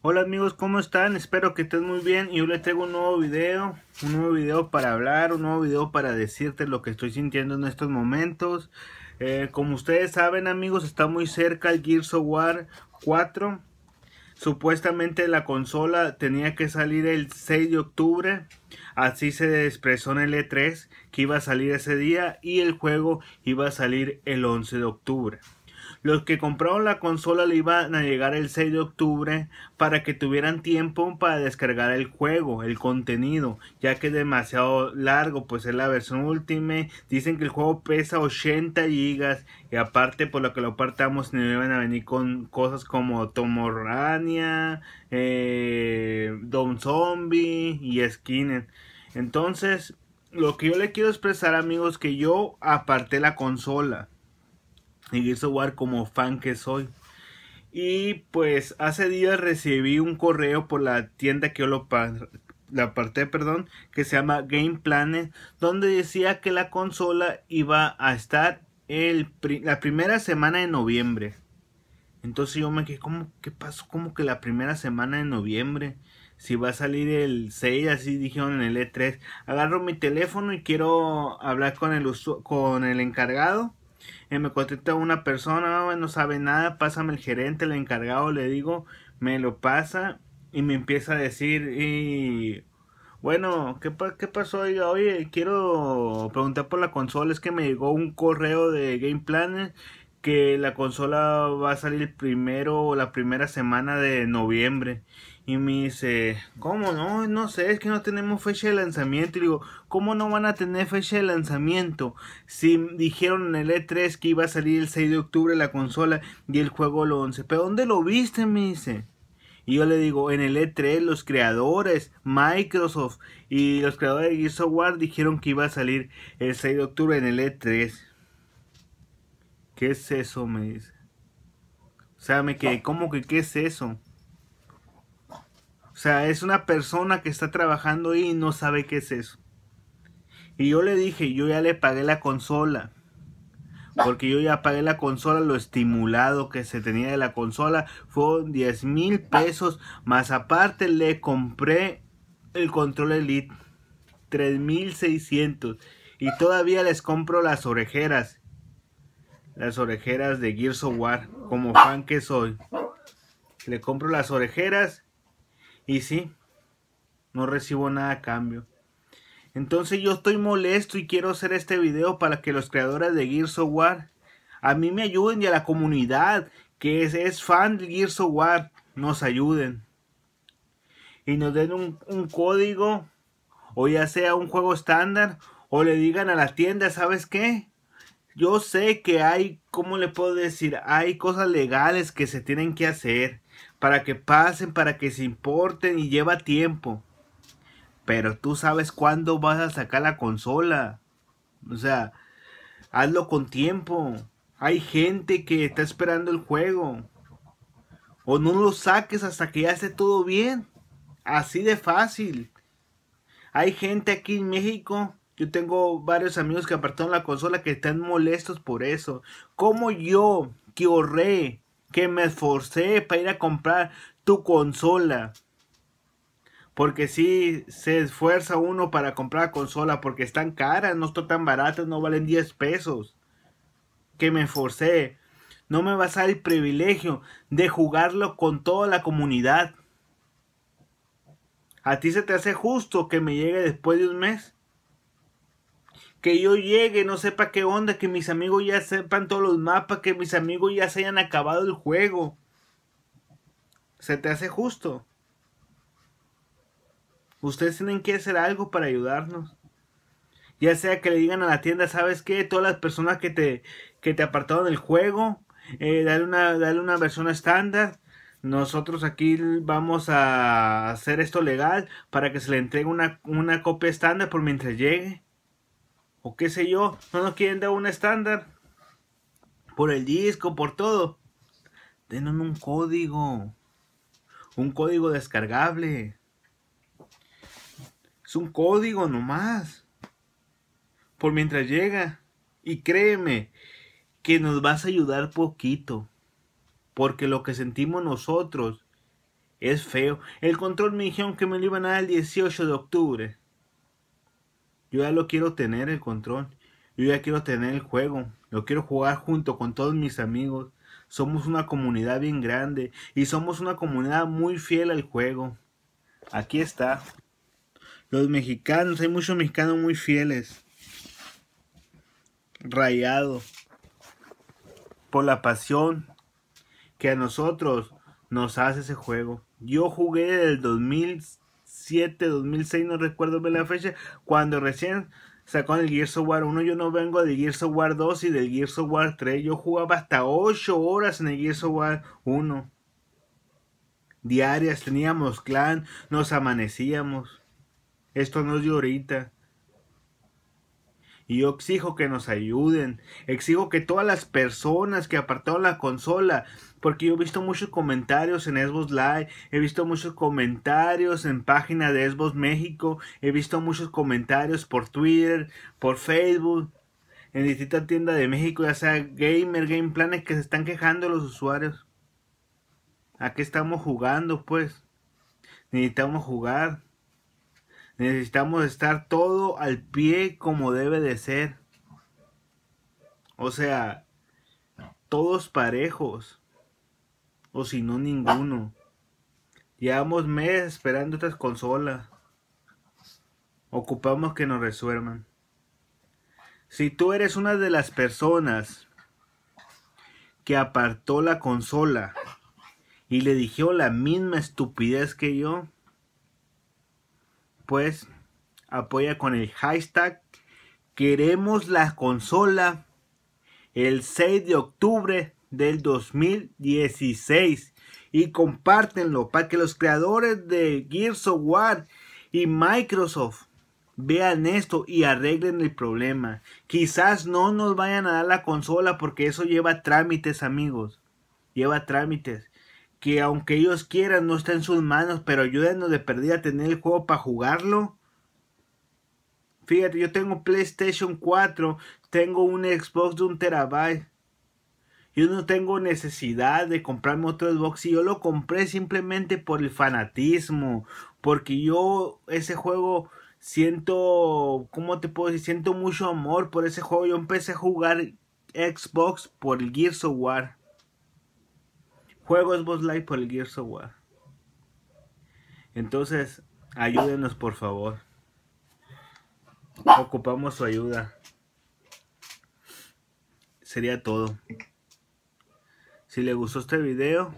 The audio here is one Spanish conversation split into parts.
Hola amigos, ¿cómo están? Espero que estén muy bien y hoy les traigo un nuevo video, un nuevo video para hablar, un nuevo video para decirte lo que estoy sintiendo en estos momentos. Eh, como ustedes saben amigos, está muy cerca el Gears of War 4. Supuestamente la consola tenía que salir el 6 de octubre, así se expresó en el E3 que iba a salir ese día y el juego iba a salir el 11 de octubre. Los que compraron la consola le iban a llegar el 6 de octubre para que tuvieran tiempo para descargar el juego, el contenido, ya que es demasiado largo, pues es la versión última Dicen que el juego pesa 80 gigas y aparte por lo que lo apartamos no iban a venir con cosas como Tomorrania eh, Don Zombie y Skinner. Entonces, lo que yo le quiero expresar amigos que yo aparté la consola y como fan que soy. Y pues hace días recibí un correo por la tienda que yo lo la parte perdón, que se llama Game Planet, donde decía que la consola iba a estar el la primera semana de noviembre. Entonces yo me dije ¿cómo, ¿qué pasó? ¿Cómo que la primera semana de noviembre? Si va a salir el 6, así dijeron en el E3. Agarro mi teléfono y quiero hablar con el, con el encargado eh, me contesta una persona, ah, no sabe nada, pásame el gerente, el encargado, le digo, me lo pasa y me empieza a decir, y bueno, ¿qué, qué pasó? Oiga, oye, quiero preguntar por la consola, es que me llegó un correo de Game Planet que la consola va a salir primero o la primera semana de noviembre. Y me dice, ¿cómo no? No sé, es que no tenemos fecha de lanzamiento. Y digo, ¿Cómo no van a tener fecha de lanzamiento? Si dijeron en el E3 que iba a salir el 6 de octubre la consola y el juego el 11. ¿Pero dónde lo viste? Me dice. Y yo le digo, en el E3 los creadores, Microsoft y los creadores de Gears of War dijeron que iba a salir el 6 de octubre en el E3. ¿Qué es eso? Me dice. O sea, me quedé, ¿cómo que qué es eso? O sea, es una persona que está trabajando y no sabe qué es eso. Y yo le dije, yo ya le pagué la consola. Ah. Porque yo ya pagué la consola, lo estimulado que se tenía de la consola Fue 10 mil ah. pesos. Más aparte le compré el control Elite 3600. Y todavía les compro las orejeras. Las orejeras de Gears of War. Como ah. fan que soy. Le compro las orejeras. Y sí. No recibo nada a cambio. Entonces yo estoy molesto y quiero hacer este video para que los creadores de Gears of War a mí me ayuden y a la comunidad que es, fan de Gears of War nos ayuden. Y nos den un, un código o ya sea un juego estándar o le digan a la tienda, ¿sabes qué? Yo sé que hay, ¿cómo le puedo decir? Hay cosas legales que se tienen que hacer para que pasen, para que se importen y lleva tiempo pero tú sabes cuándo vas a sacar la consola. O sea, hazlo con tiempo. Hay gente que está esperando el juego. O no lo saques hasta que ya esté todo bien. Así de fácil. Hay gente aquí en México. Yo tengo varios amigos que apartaron la consola que están molestos por eso. Como yo, que ahorré, que me esforcé para ir a comprar tu consola porque si se esfuerza uno para comprar consola porque están caras, no están tan baratas, no valen 10 pesos. Que me esforcé. No me vas a dar el privilegio de jugarlo con toda la comunidad. ¿A ti se te hace justo que me llegue después de un mes? Que yo llegue, no sepa qué onda, que mis amigos ya sepan todos los mapas, que mis amigos ya se hayan acabado el juego. ¿Se te hace justo? Ustedes tienen que hacer algo para ayudarnos. Ya sea que le digan a la tienda, ¿sabes qué? Todas las personas que te, te apartaron del juego, eh, dale, una, versión estándar. Nosotros aquí vamos a hacer esto legal para que se le entregue una, una copia estándar por mientras llegue. O qué sé yo, no nos quieren dar una estándar. Por el disco, por todo. Denos un código. Un código descargable. Es un código nomás. Por mientras llega. Y créeme que nos vas a ayudar poquito. Porque lo que sentimos nosotros es feo. El control me dijeron que me lo iban a dar el 18 de octubre. Yo ya lo quiero tener el control. Yo ya quiero tener el juego. Lo quiero jugar junto con todos mis amigos. Somos una comunidad bien grande y somos una comunidad muy fiel al juego. Aquí está. Los mexicanos, hay muchos mexicanos muy fieles. Rayado. Por la pasión que a nosotros nos hace ese juego. Yo jugué del 2007, 2006, no recuerdo bien la fecha, cuando recién sacó el Gears of War 1. Yo no vengo del Gears of War 2 y del Gears of War 3. Yo jugaba hasta 8 horas en el Gears of War 1. Diarias, teníamos clan, nos amanecíamos. Esto no es de ahorita. Y yo exijo que nos ayuden. Exijo que todas las personas que apartaron la consola. Porque yo he visto muchos comentarios en Xbox Live. He visto muchos comentarios en página de Xbox México. He visto muchos comentarios por Twitter, por Facebook. En distintas tiendas de México, ya sea Gamer, Game Planes que se están quejando los usuarios. ¿A qué estamos jugando, pues? Necesitamos jugar. Necesitamos estar todo al pie como debe de ser. O sea, todos parejos. O si no, ninguno. Llevamos meses esperando estas consolas. Ocupamos que nos resuelvan. Si tú eres una de las personas que apartó la consola y le dijo la misma estupidez que yo, pues apoya con el hashtag Queremos la consola el 6 de octubre del 2016 y compártenlo para que los creadores de Gears of War y Microsoft vean esto y arreglen el problema. Quizás no nos vayan a dar la consola porque eso lleva trámites, amigos. Lleva trámites que aunque ellos quieran no está en sus manos, pero ayúdenos de perdida a tener el juego para jugarlo. Fíjate, yo tengo PlayStation 4, tengo un Xbox de un terabyte. Yo no tengo necesidad de comprarme otro Xbox y yo lo compré simplemente por el fanatismo, porque yo ese juego siento, ¿cómo te puedo decir? Siento mucho amor por ese juego. Yo empecé a jugar Xbox por el Gears of War. Juego es Boss Light por el Gears of War. Entonces, ayúdenos por favor. Ocupamos su ayuda. Sería todo. Si les gustó este video,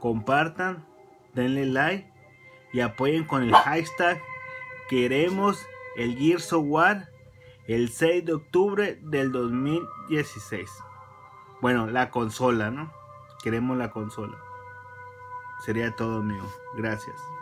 compartan, denle like y apoyen con el hashtag Queremos el Gears of War el 6 de octubre del 2016. Bueno, la consola, ¿no? Queremos la consola. Sería todo, mío. Gracias.